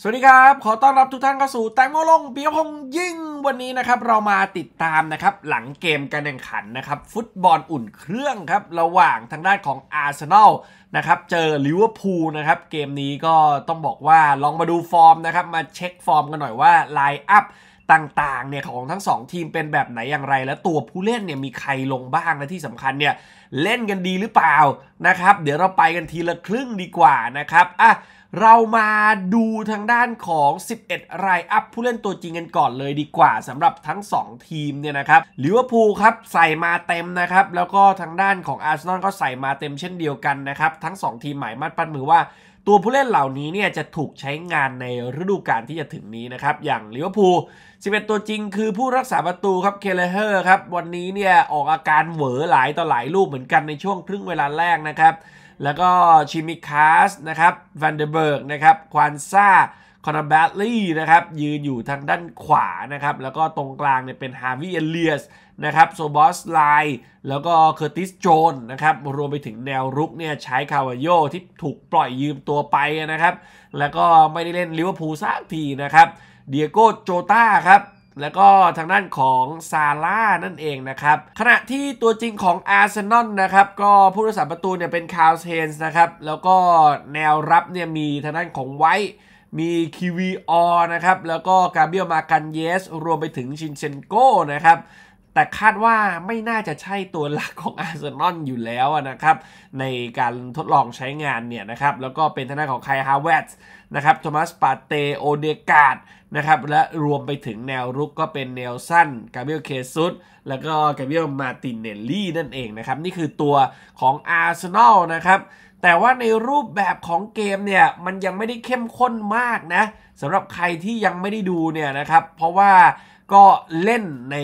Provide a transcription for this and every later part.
สวัสดีครับ ขอต้อนรับทุกท่านเข้าสู่ แตงโมลงเบียพงยิ่งวันนี้นะครับ เรามาติดตามนะครับ หลังเกมการแข่งขันนะครับ ฟุตบอลอุ่นเครื่องครับ ระหว่างทางด้านของอาร์เซนอลนะครับ เจอลิเวอร์พูลนะครับ เกมนี้ก็ต้องบอกว่าลองมาดูฟอร์มนะครับ มาเช็คฟอร์มกันหน่อยว่าไลน์อัพต่างๆ เนี่ย ของทั้ง 2 ทีมเป็นแบบไหนอย่างไร และตัวผู้เล่นเนี่ยมีใครลงบ้างและที่สำคัญเนี่ยเล่นกันดีหรือเปล่านะครับเดี๋ยวเราไปกันทีละครึ่งดีกว่านะครับอ่ะเรามาดูทางด้านของ 11 รายอัพผู้เล่นตัวจริงกันก่อนเลยดีกว่าสำหรับทั้ง 2 ทีมเนี่ยนะครับ ลิเวอร์พูลครับใส่มาเต็มนะครับ แล้วก็ทางด้านของอาร์เซนอลก็ใส่มาเต็มเช่นเดียวกันนะครับทั้ง 2 ทีมหมายมัดปั้นมือว่า ตัวผู้เล่นเหล่านี้เนี่ยจะถูกใช้งานในฤดูกาลที่จะถึงนี้นะครับ อย่างลิเวอร์พูล 11 ตัวจริงคือผู้รักษาประตูครับเคเลเฮอร์ครับวันนี้เนี่ยออกอาการเหวอหลายต่อหลายรูปเหมือนกันในช่วงครึ่งเวลาแรกนะครับแล้วก็ชิมิคาสนะครับวันเดอร์เบิร์กนะครับ ควานซาคอนแบตลี่นะครับ ยืนอยู่ทางด้านขวานะครับ แล้วก็ตรงกลางเนี่ยเป็นฮาร์ว์เอเลียสนะครับโซบอสไลแล้วก็เคอร์ติสโจนนะครับ รวมไปถึงแนวรุกเนี่ย ใช้คาวาโยที่ถูกปล่อยยืมตัวไปนะครับ แล้วก็ไม่ได้เล่นลิเวอร์พูลสักทีนะครับเดียโก้โจตาครับแล้วก็ทางด้านของซาร่านั่นเองนะครับ ขณะที่ตัวจริงของอาร์เซนอลนะครับ ก็ผู้รักษาประตูเนี่ยเป็นคาร์เซนส์นะครับ แล้วก็แนวรับเนี่ยมีทางด้านของไวท์มีคิวีออนะครับ แล้วก็กาเบียลมากันเยส รวมไปถึงชินเชนโกนะครับแต่คาดว่าไม่น่าจะใช่ตัวหลักของอาร์เซนอลอยู่แล้วนะครับ ในการทดลองใช้งานเนี่ยนะครับ แล้วก็เป็นทนายของไคฮาวเวสนะครับ โทมัสปาเตโอเดกาดนะครับ และรวมไปถึงแนวรุกก็เป็นแนวสั้นกาเบรียลเคซุสแล้วก็กาเบรียลมาตินเนลลี่นั่นเองนะครับ นี่คือตัวของอาร์เซนอลนะครับ แต่ว่าในรูปแบบของเกมเนี่ย มันยังไม่ได้เข้มข้นมากนะสำหรับใครที่ยังไม่ได้ดูเนี่ยนะครับเพราะว่าก็เล่นใน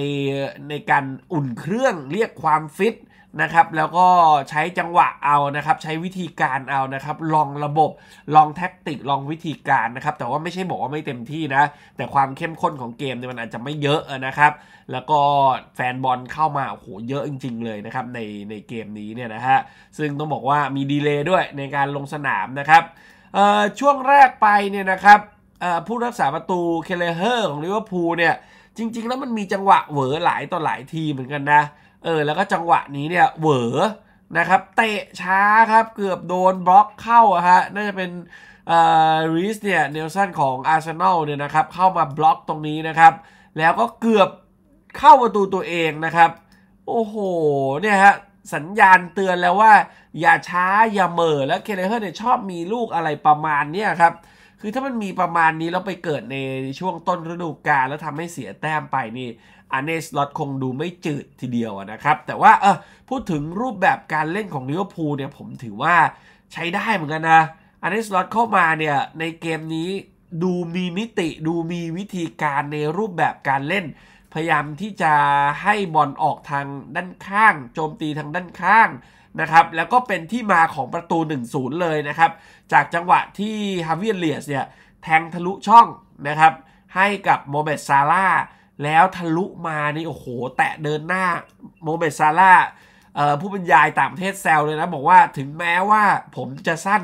ในการอุ่นเครื่องเรียกความฟิตนะครับแล้วก็ใช้จังหวะเอานะครับใช้วิธีการเอานะครับลองระบบลองแท็กติกลองวิธีการนะครับแต่ว่าไม่ใช่บอกว่าไม่เต็มที่นะแต่ความเข้มข้นของเกมเนี่ยมันอาจจะไม่เยอะนะครับ แล้วก็แฟนบอลเข้ามาโอ้โหเยอะจริง ๆ เลยนะครับในในเกมนี้เนี่ยนะฮะซึ่งต้องบอกว่ามีดีเลย์ด้วยในการลงสนามนะครับช่วงแรกไปเนี่ยนะครับผู้รักษาประตูเคเลเฮอร์ของลิเวอร์พูลเนี่ยจริงๆ แล้วมันมีจังหวะเหวอหลายต่อหลายทีเหมือนกันนะเออแล้วก็จังหวะนี้เนี่ยเหวอนะครับเตะช้าครับเกือบโดนบล็อกเข้าฮะน่าจะเป็นอ่อริสเนี่ยเนลสันของอาร์เซนอลเนี่ยนะครับเข้ามาบล็อกตรงนี้นะครับ แล้วก็เกือบเข้าประตูตัวเองนะครับโอ้โหเนี่ยฮะสัญญาณเตือนแล้วว่า อย่าช้าอย่าเมอแล้วเคเลเฮอร์เนี่ยชอบมีลูกอะไรประมาณเนี้ยครับคือถ้ามันมีประมาณนี้แล้วไปเกิดในช่วงต้นฤดูกาลแล้วทำให้เสียแต้มไปนี่อันเนสลอตคงดูไม่จืดทีเดียวนะครับ แต่ว่าเออพูดถึงรูปแบบการเล่นของลิเวอร์พูลเนี่ยผมถือว่าใช้ได้เหมือนกันนะอันเนสลอตเข้ามาเนี่ยในเกมนี้ดูมีมิติดูมีวิธีการในรูปแบบการเล่น พยายามที่จะให้บอลออกทางด้านข้าง โจมตีทางด้านข้างนะครับ แล้วก็เป็นที่มาของประตู 1-0 เลยนะครับ จากจังหวะที่ฮาวิเอเลียสเนี่ยแทงทะลุช่องนะครับ ให้กับโมเมตซาร่าแล้วทะลุมานี่โอ้โห แตะเดินหน้าโมเมตซาร่าผู้บรรยายต่างประเทศแซวเลยนะ บอกว่าถึงแม้ว่าผมจะสั้น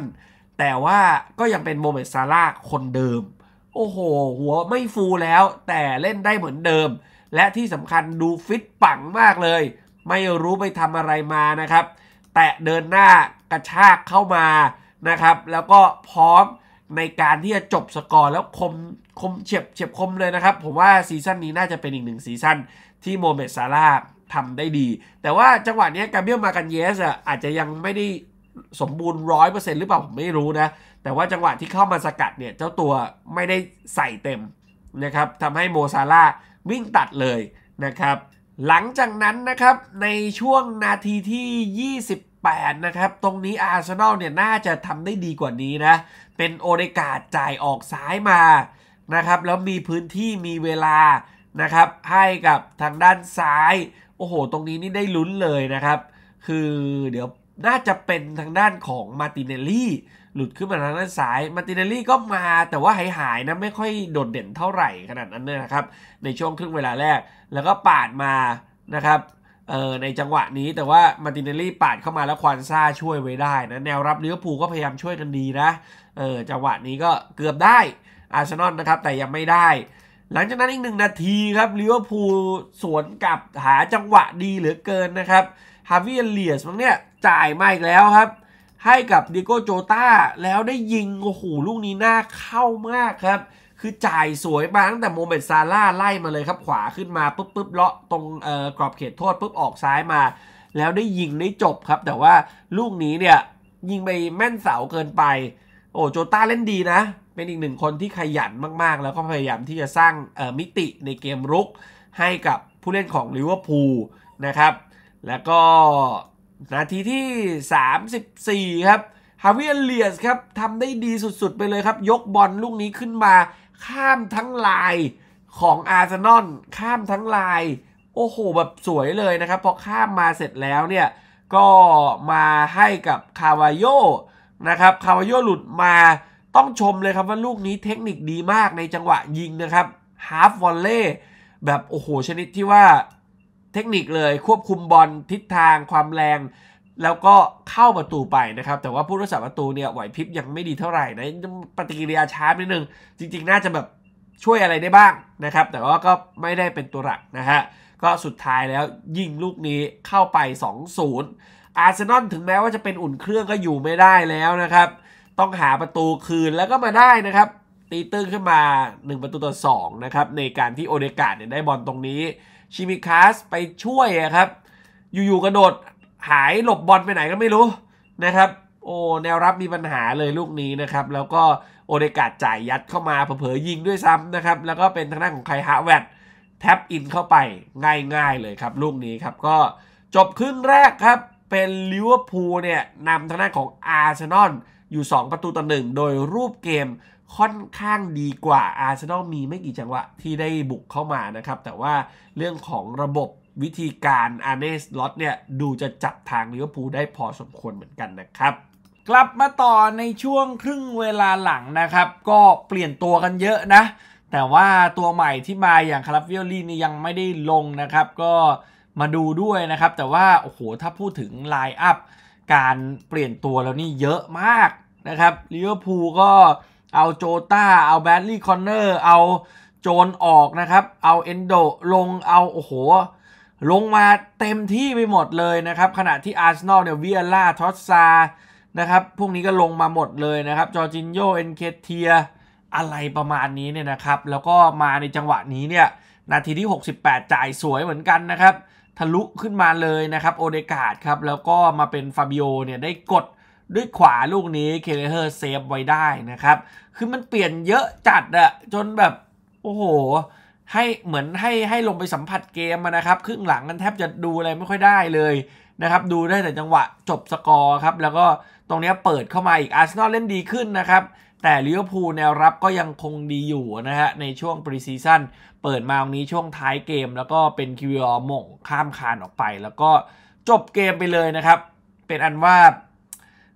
แต่ว่าก็ยังเป็นโมเมตซาร่าคนเดิม โอ้โห หัวไม่ฟูแล้ว แต่เล่นได้เหมือนเดิม และที่สำคัญดูฟิตปังมากเลย ไม่รู้ไปทำอะไรมานะครับแตะเดินหน้ากระชากเข้ามานะครับ แล้วก็พร้อมในการที่จะจบสกอร์แล้วคมคมเฉียบเฉียบคมเลยนะครับ ผมว่าซีซั่นนี้น่าจะเป็นอีกหนึ่งซีซั่นที่โมเมดซาร่าทำได้ดี แต่ว่าจังหวะนี้กาเบียลมากันเยสอะอาจจะยังไม่ได้สมบูรณ์ร้อยเปอร์เซ็นต์หรือเปล่าผมไม่รู้นะ แต่ว่าจังหวะที่เข้ามาสกัดเนี่ย เจ้าตัวไม่ได้ใส่เต็มนะครับทำให้โมซาร่าวิ่งตัดเลยนะครับหลังจากนั้นนะครับในช่วงนาทีที่ 28 นะครับ ตรงนี้อาร์เซนอลเนี่ย น่าจะทำได้ดีกว่านี้นะ เป็นโอเดกาดจ่ายออกซ้ายมานะครับ แล้วมีพื้นที่มีเวลานะครับ ให้กับทางด้านซ้าย โอ้โห ตรงนี้นี่ได้ลุ้นเลยนะครับ คือเดี๋ยวน่าจะเป็นทางด้านของมาติเนลลี่หลุดขึ้นมาทางด้านซ้ายมาติเนลลี่ก็มาแต่ว่าหายหายนะไม่ค่อยโดดเด่นเท่าไหร่ขนาดนั้นนะครับ ในช่วงครึ่งเวลาแรก แล้วก็ปาดมานะครับเออในจังหวะนี้แต่ว่ามาตินเนลลี่ปาดเข้ามาแล้วควานซ่าช่วยไว้ได้นะแนวรับเลี้ยวผูก็พยายามช่วยกันดีนะเออจังหวะนี้ก็เกือบได้อาร์เซนอลนะครับแต่ยังไม่ได้ หลังจากนั้นอีกหนึ่งนาทีครับลิเวอร์พูลสวนกลับหาจังหวะดีเหลือเกินนะครับฮาวิเอเลียสมั้งเนี่ยจ่ายมาอีกแล้วครับให้กับดิโกโจตาแล้วได้ยิงโอ้โหลูกนี้น่าเข้ามากครับ คือจ่ายสวยมาตั้งแต่โมเมนต์ซาร่าไล่มาเลยครับขวาขึ้นมาปุ๊บปุ๊บเลาะตรงกรอบเขตโทษปุ๊บออกซ้ายมา แล้วได้ยิงได้จบครับ แต่ว่า ลูกนี้เนี่ย ยิงไปแม่นเสาเกินไปโอ้โจตาเล่นดีนะ เป็นอีกหนึ่งคนที่ขยันมากๆ แล้วก็พยายามที่จะสร้างมิติในเกมรุกให้กับผู้เล่นของลิเวอร์พูลนะครับ แล้วก็นาทีที่ 34 ครับ ฮาวิเอเลียสครับ ทำได้ดีสุดๆไปเลยครับ ยกบอลลูกนี้ขึ้นมา ข้ามทั้งลายของอาร์เซนอลข้ามทั้งลาย โอ้โห แบบสวยเลยนะครับ พอข้ามมาเสร็จแล้วเนี่ย ก็มาให้กับคาวาโยนะครับ คาวาโยหลุดมา ต้องชมเลยครับ ว่าลูกนี้เทคนิคดีมากในจังหวะยิงนะครับ ฮาฟวอลเล่แบบโอ้โห ชนิดที่ว่าเทคนิคเลย ควบคุมบอลทิศทางความแรง แล้วก็เข้าประตูไปนะครับ แต่ว่าผู้รักษาประตูเนี่ยไหวพริบยังไม่ดีเท่าไหร่นะปฏิกิริยาช้านิดนึงจริงๆ น่าจะแบบช่วยอะไรได้บ้างนะครับ แต่ว่าก็ไม่ได้เป็นตัวหลักนะฮะก็สุดท้ายแล้วยิงลูกนี้เข้าไป 2-0 อาร์เซนอลถึงแม้ว่าจะเป็นอุ่นเครื่องก็อยู่ไม่ได้แล้วนะครับต้องหาประตูคืนแล้วก็มาได้นะครับ ตีตื้นขึ้นมา1ประตูต่อ2นะครับในการที่โอเดกาดเนี่ยได้บอลตรงนี้ชิมิคาสไปช่วยครับอยู่ๆกระโดดหายหลบบอลไปไหนก็ไม่รู้นะครับโอ้แนวรับมีปัญหาเลยลูกนี้นะครับแล้วก็โอเดกาดจ่ายยัดเข้ามาเผลอยิงด้วยซ้ำนะครับแล้วก็เป็นทางด้านของไคฮาแวตแท็บอินเข้าไปง่ายๆเลยครับลูกนี้ครับก็จบครึ่งแรกครับเป็นลิเวอร์พูลเนี่ยนำทางด้านของอาร์เซนอลอยู่ 2 ประตูต่อหนึ่งโดยรูปเกมค่อนข้างดีกว่าอาร์เซนอลมีไม่กี่จังหวะ ที่ได้บุกเข้ามานะครับ แต่ว่าเรื่องของระบบวิธีการอาร์เนสล็อตเนี่ย ดูจะจับทางลิเวอร์พูลได้พอสมควรเหมือนกันนะครับ กลับมาต่อในช่วงครึ่งเวลาหลังนะครับ ก็เปลี่ยนตัวกันเยอะนะ แต่ว่าตัวใหม่ที่มาอย่างคาราฟิโอลีนี่ยังไม่ได้ลงนะครับก็มาดูด้วยนะครับแต่ว่าโอ้โหถ้าพูดถึงไลน์อัพการเปลี่ยนตัวแล้วนี่เยอะมากนะครับลิเวอร์พูลก็เอาโจตาเอาแบดลี่คอนเนอร์เอาโจนออกนะครับเอาเอนโดลงเอาโอ้โห ลงมาเต็มที่ไปหมดเลยนะครับขณะที่อาร์เซนอลเนี่ยววีอล่าทอสซานะครับพวกนี้ก็ลงมาหมดเลยนะครับจอร์จินโยเอนเคเทียอะไรประมาณนี้เนี่ยนะครับ แล้วก็มาในจังหวะนี้เนี่ยนาทีที่ 68 จ่ายสวยเหมือนกันนะครับทะลุขึ้นมาเลยนะครับโอเดกาดครับแล้วก็มาเป็นฟาบิโอเนี่ยได้กดด้วยขวาลูกนี้เคเลเฮอร์เซฟไว้ได้นะครับ คือมันเปลี่ยนเยอะจัดอะจนแบบโอ้โหให้เหมือนให้ให้ลงไปสัมผัสเกมมานะครับ ครึ่งหลังมันแทบจะดูอะไรไม่ค่อยได้เลย นะครับดูได้แต่จังหวะจบสกอร์ครับ แล้วก็ตรงนี้เปิดเข้ามาอีกอาร์เซนอลเล่นดีขึ้นนะครับ แต่ลิเวอร์พูลแนวรับก็ยังคงดีอยู่นะฮะในช่วงปรีซีซั่นเปิดมาตรงนี้ช่วงท้ายเกมแล้วก็เป็นคิวอ์มงข้ามคานออกไป แล้วก็จบเกมไปเลยนะครับ เป็นอันว่า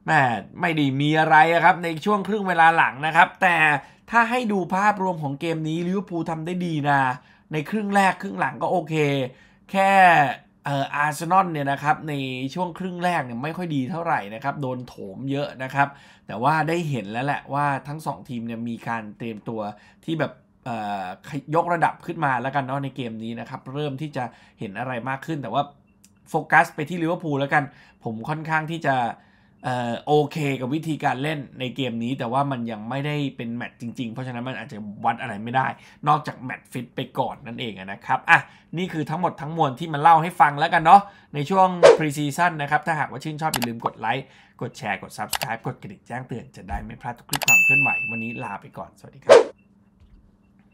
แม่ไม่ได้มีอะไรครับในช่วงครึ่งเวลาหลังนะครับ แต่ถ้าให้ดูภาพรวมของเกมนี้ลิเวอร์พูลทำได้ดีนะในครึ่งแรกครึ่งหลังก็โอเค แค่อาร์เซนอลเนี่ยนะครับในช่วงครึ่งแรกเนี่ยไม่ค่อยดีเท่าไหร่นะครับโดนโถมเยอะนะครับ แต่ว่าได้เห็นแล้วแหละว่าทั้ง2ทีมเนี่ยมีการเตรียมตัวที่แบบยกระดับขึ้นมาแล้วกันเนาะในเกมนี้นะครับเริ่มที่จะเห็นอะไรมากขึ้น แต่ว่าโฟกัสไปที่ลิเวอร์พูลแล้วกันผมค่อนข้างที่จะโอเคกับวิธีการเล่นในเกมนี้ แต่ว่ามันยังไม่ได้เป็นแมตช์จริงๆ เพราะฉะนั้นมันอาจจะวัดอะไรไม่ได้ นอกจากแมตช์ฟิตไปก่อนนั่นเองนะครับ อ่ะ นี่คือทั้งหมดทั้งมวลที่มันเล่าให้ฟังแล้วกันเนาะในช่วงพรีซีซั่นนะครับ ถ้าหากว่าชื่นชอบอย่าลืมกดไลค์กดแชร์กด Subscribe กดกระดิ่งแจ้งเตือนจะได้ไม่พลาดทุกคลิปความเคลื่อนไหววันนี้ลาไปก่อนสวัสดีครับ